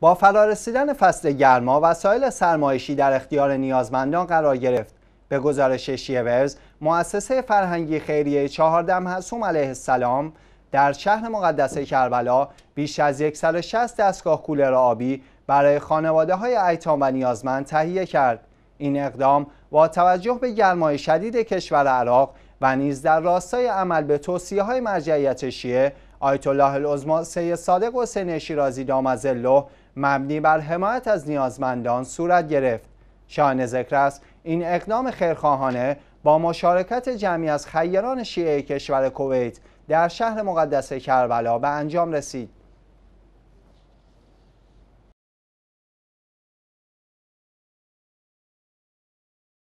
با فرارسیدن فصل گرما وسایل سرمایشی در اختیار نیازمندان قرار گرفت به گزارش ورز، مؤسسه فرهنگی خیریه چهاردم حسوم علیه السلام در شهر مقدس کربلا بیش از 160 دستگاه کولر آبی برای خانواده های ایتام و نیازمند تهیه کرد این اقدام با توجه به گرمای شدید کشور عراق و نیز در راستای عمل به توصیه های مرجعیت شیعه آیت الله العظما سید صادق حسین شیرازی دامزله مبنی بر حمایت از نیازمندان صورت گرفت شان ذکر است این اقدام خیرخواهانه با مشارکت جمعی از خیران شیعه کشور کویت در شهر مقدس کربلا به انجام رسید